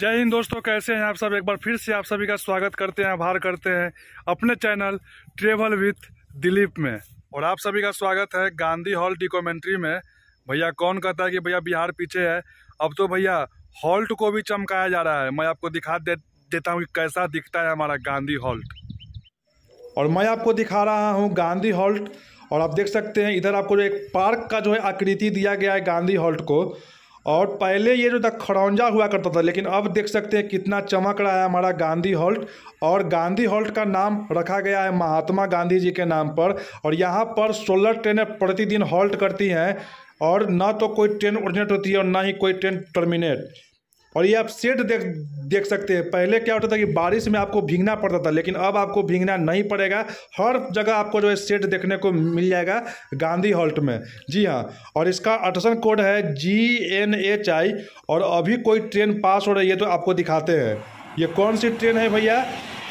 जय हिंद दोस्तों कैसे हैं आप सब एक बार फिर से आप सभी का स्वागत करते हैं आभार करते हैं अपने चैनल ट्रेवल विथ दिलीप में और आप सभी का स्वागत है गांधी हॉल डिकोमेंट्री में भैया कौन कहता है कि भैया बिहार पीछे है अब तो भैया हॉल्ट को भी चमकाया जा रहा है मैं आपको दिखा दे, देता हूँ कि कैसा दिखता है हमारा गांधी हॉल्ट और मैं आपको दिखा रहा हूँ गांधी हॉल्ट और आप देख सकते हैं इधर आपको जो एक पार्क का जो है आकृति दिया गया है गांधी हॉल्ट को और पहले ये जो था खड़ौंजा हुआ करता था लेकिन अब देख सकते हैं कितना चमक रहा है हमारा गांधी हॉल्ट और गांधी हॉल्ट का नाम रखा गया है महात्मा गांधी जी के नाम पर और यहाँ पर सोलर ट्रेनें प्रतिदिन हॉल्ट करती हैं और ना तो कोई ट्रेन ओरिजिनेट होती है और ना ही कोई ट्रेन टर्मिनेट और ये आप सेट देख देख सकते हैं पहले क्या होता था कि बारिश में आपको भीगना पड़ता था लेकिन अब आपको भीगना नहीं पड़ेगा हर जगह आपको जो है सेट देखने को मिल जाएगा गांधी हॉल्ट में जी हाँ और इसका अटसन कोड है जी एन एच आई और अभी कोई ट्रेन पास हो रही है तो आपको दिखाते हैं ये कौन सी ट्रेन है भैया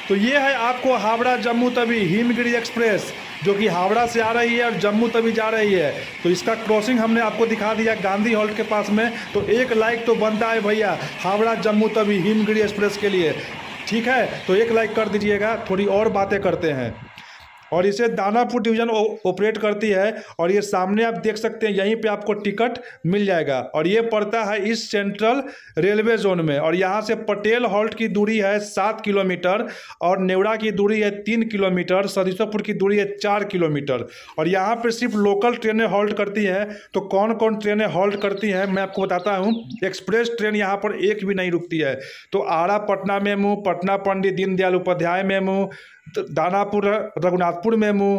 तो ये है आपको हावड़ा जम्मू तभी हिमगिरी एक्सप्रेस जो कि हावड़ा से आ रही है और जम्मू तभी जा रही है तो इसका क्रॉसिंग हमने आपको दिखा दिया गांधी हॉल्ट के पास में तो एक लाइक तो बनता है भैया हावड़ा जम्मू तभी हिमगिरी एक्सप्रेस के लिए ठीक है तो एक लाइक कर दीजिएगा थोड़ी और बातें करते हैं और इसे दानापुर डिवीज़न ऑपरेट करती है और ये सामने आप देख सकते हैं यहीं पे आपको टिकट मिल जाएगा और ये पड़ता है इस सेंट्रल रेलवे जोन में और यहाँ से पटेल हॉल्ट की दूरी है सात किलोमीटर और नेवड़ा की दूरी है तीन किलोमीटर सरिसोपुर की दूरी है चार किलोमीटर और यहाँ पर सिर्फ लोकल ट्रेनें हॉल्ट करती हैं तो कौन कौन ट्रेनें हॉल्ट करती हैं मैं आपको बताता हूँ एक्सप्रेस ट्रेन यहाँ पर एक भी नहीं रुकती है तो Ara Patna MEMU Patna Pandit Deendayal Upadhyay MEMU Danapur Raghunathpur MEMU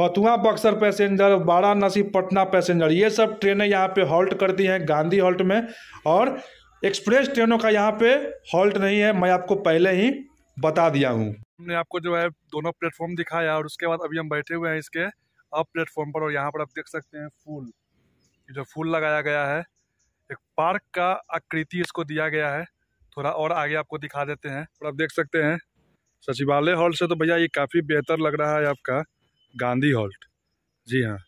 Fatuha Buxar passenger Varanasi Patna passenger ये सब ट्रेनें यहाँ पे हॉल्ट करती हैं गांधी हॉल्ट में और एक्सप्रेस ट्रेनों का यहाँ पे हॉल्ट नहीं है मैं आपको पहले ही बता दिया हूँ हमने आपको जो है दोनों प्लेटफॉर्म दिखाया और उसके बाद अभी हम बैठे हुए हैं इसके अब प्लेटफॉर्म पर और यहाँ पर आप देख सकते हैं फूल जो फूल लगाया गया है एक पार्क का आकृति इसको दिया गया है थोड़ा और आगे आपको दिखा देते हैं और आप देख सकते हैं सचिवालय हॉल्ट से तो भैया ये काफ़ी बेहतर लग रहा है आपका गांधी हॉल्ट जी हाँ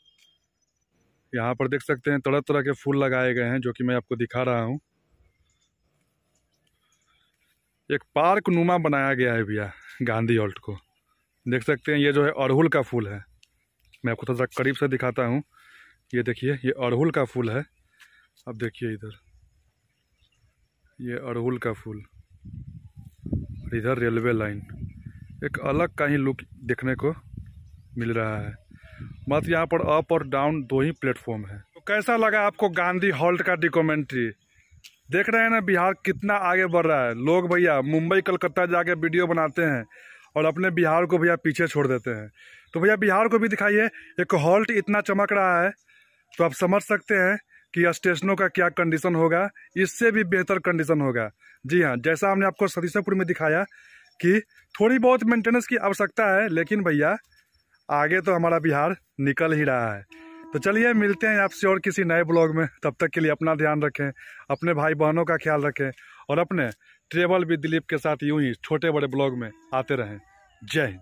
यहाँ पर देख सकते हैं तरह तरह के फूल लगाए गए हैं जो कि मैं आपको दिखा रहा हूँ एक पार्क नुमा बनाया गया है भैया गांधी हॉल्ट को देख सकते हैं ये जो है अड़हुल का फूल है मैं आपको थोड़ा करीब से दिखाता हूँ ये देखिए ये अड़हुल का फूल है अब देखिए इधर ये अड़हुल का फूल इधर रेलवे लाइन एक अलग का ही लुक देखने को मिल रहा है मत यहाँ पर अप और डाउन दो ही प्लेटफॉर्म है तो कैसा लगा आपको गांधी हॉल्ट का डिकोमेंट्री देख रहे हैं ना बिहार कितना आगे बढ़ रहा है लोग भैया मुंबई कलकत्ता जाके वीडियो बनाते हैं और अपने बिहार को भैया पीछे छोड़ देते हैं तो भैया बिहार को भी दिखाइए एक हॉल्ट इतना चमक रहा है तो आप समझ सकते हैं कि स्टेशनों का क्या कंडीशन होगा इससे भी बेहतर कंडीशन होगा जी हाँ जैसा हमने आपको सतीशापुर में दिखाया कि थोड़ी बहुत मेंटेनेंस की आवश्यकता है लेकिन भैया आगे तो हमारा बिहार निकल ही रहा है तो चलिए मिलते हैं आपसे और किसी नए ब्लॉग में तब तक के लिए अपना ध्यान रखें अपने भाई बहनों का ख्याल रखें और अपने ट्रेवल भी दिलीप के साथ यूं ही छोटे बड़े ब्लॉग में आते रहें जय हिंद